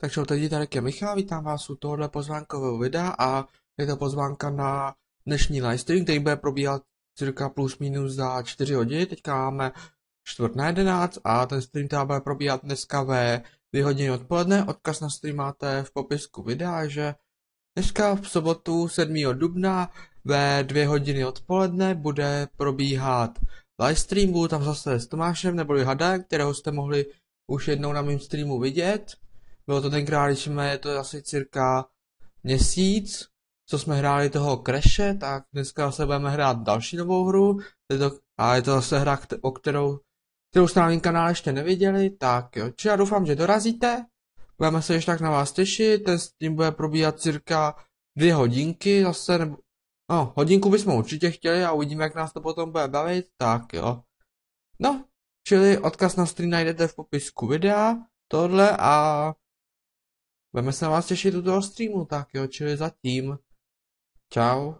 Takže od tady je Michal, vítám vás u tohohle pozvánkového videa a je to pozvánka na dnešní livestream, který bude probíhat cirka plus minus za 4 hodiny. Teďka máme čtvrt na 11 a ten stream teda bude probíhat dneska ve 2 hodiny odpoledne. Odkaz na stream máte v popisku videa, že dneska v sobotu 7. dubna ve 2 hodiny odpoledne bude probíhat livestream, budu tam zase s Tomášem neboli Hadem, kterého jste mohli už jednou na mém streamu vidět. Bylo to tenkrát, když jsme, je to asi cirka měsíc, co jsme hráli toho Crashe, tak dneska se budeme hrát další novou hru. Je to, a je to zase hra, o kterou, kterou jste na mém kanále ještě neviděli, tak jo. Či já doufám, že dorazíte. Budeme se ještě tak na vás těšit, ten stream bude probíhat cirka dvě hodinky zase, nebo, no, hodinku bychom určitě chtěli a uvidíme, jak nás to potom bude bavit, tak jo. No, čili odkaz na stream najdete v popisku videa, tohle a Budeme se na vás těšit u toho streamu, tak jo, čili zatím. Čau.